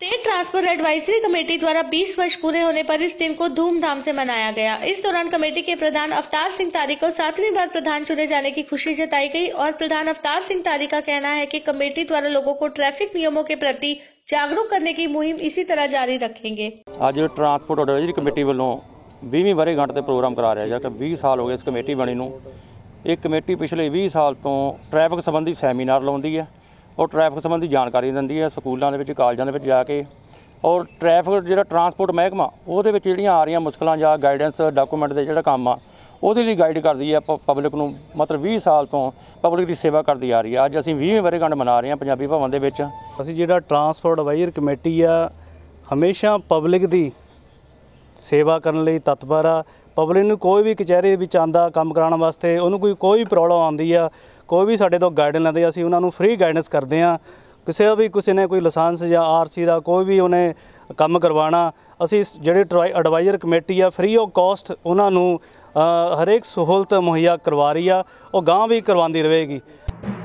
state transport advisory committee द्वारा 20 वर्ष पूरे होने पर इस दिन को धूमधाम से मनाया गया इस दौरान कमेटी के प्रधान अवतार सिंह तारी को सातवीं बार प्रधान चुने जाने की खुशी जताई गई और प्रधान अवतार सिंह तारी का कहना है कि कमेटी द्वारा लोगों को ट्रैफिक नियमों के प्रति जागरूक करने की मुहिम इसी तरह जारी रखेंगे आज ट्रांसपोर्ट एडवाइजरी कमेटी वालों ਵੀਹਵੀਂ वरे ਤੇ ਪ੍ਰੋਗਰਾਮ ਕਰਾ ਰਿਹਾ ਜਾਂ ਕਿ 20 ਸਾਲ ਹੋ ਗਏ ਇਸ ਕਮੇਟੀ ਬਣੀ ਨੂੰ ਇਹ ਕਮੇਟੀ ਪਿਛਲੇ 20 ਸਾਲ ਤੋਂ ਟ੍ਰੈਫਿਕ ਸੰਬੰਧੀ ਸੈਮੀਨਾਰ ਲਾਉਂਦੀ ਔਰ ਟ੍ਰੈਫਿਕ ਸੰਬੰਧੀ ਜਾਣਕਾਰੀ ਦਿੰਦੀ ਹੈ ਸਕੂਲਾਂ ਦੇ ਵਿੱਚ ਕਾਲਜਾਂ ਦੇ ਵਿੱਚ ਜਾ ਕੇ ਔਰ ਟ੍ਰੈਫਿਕ ਜਿਹੜਾ ਟਰਾਂਸਪੋਰਟ ਮਹਿਕਮਾ ਉਹਦੇ ਵਿੱਚ ਜਿਹੜੀਆਂ ਆ ਰਹੀਆਂ ਮੁਸ਼ਕਲਾਂ ਜਾਂ ਗਾਈਡੈਂਸ ਡਾਕੂਮੈਂਟ ਦੇ ਜਿਹੜਾ ਕੰਮ ਆ ਉਹਦੇ ਲਈ ਗਾਈਡ ਕਰਦੀ ਹੈ ਪਬਲਿਕ ਨੂੰ ਮਤਲਬ 20 ਸਾਲ ਤੋਂ ਪਬਲਿਕ ਦੀ ਸੇਵਾ ਕਰਦੀ ਆ ਰਹੀ ਹੈ ਅੱਜ ਅਸੀਂ 20ਵੇਂ ਵਰੇਗੰਢ ਮਨਾ ਰਹੇ ਹਾਂ ਪੰਜਾਬੀ ਭਵਨ ਦੇ ਵਿੱਚ ਅਸੀਂ ਜਿਹੜਾ ਟਰਾਂਸਪੋਰਟ ਵਾਇਰ ਕਮੇਟੀ ਆ ਹਮੇਸ਼ਾ ਪਬਲਿਕ ਦੀ ਸੇਵਾ ਕਰਨ ਲਈ ਤਤਪਰ ਆ ਪਬਲਿਕ ਨੂੰ ਕੋਈ ਵੀ ਕਚਹਿਰੀ ਦੇ ਵਿੱਚ ਆਂਦਾ ਕੰਮ ਕਰਾਉਣ ਵਾਸਤੇ ਉਹਨੂੰ ਕੋਈ ਕੋਈ ਪ੍ਰੋਬਲਮ ਆਉਂਦੀ ਆ ਕੋਈ ਵੀ ਸਾਡੇ ਤੋਂ ਗਾਈਡਨ ਲੈਂਦੇ ਅਸੀਂ ਉਹਨਾਂ ਨੂੰ ਫ੍ਰੀ ਗਾਈਡੈਂਸ ਕਰਦੇ ਆ ਕਿਸੇ ਵੀ ਕਿਸੇ ਨੇ ਕੋਈ ਲਾਇਸੈਂਸ ਜਾਂ ਆਰਸੀ ਦਾ ਕੋਈ ਵੀ ਉਹਨੇ ਕੰਮ ਕਰਵਾਣਾ ਅਸੀਂ ਜਿਹੜੇ ਐਡਵਾਈਜ਼ਰ ਕਮੇਟੀ ਆ ਫ੍ਰੀ ਆਫ ਕਾਸਟ ਉਹਨਾਂ ਨੂੰ ਹਰੇਕ ਸਹੂਲਤ ਮੁਹੱਈਆ ਕਰਵਾ ਰਹੀ ਆ ਉਹ ਗਾਂ ਵੀ ਕਰਵਾਉਂਦੀ ਰਹੇਗੀ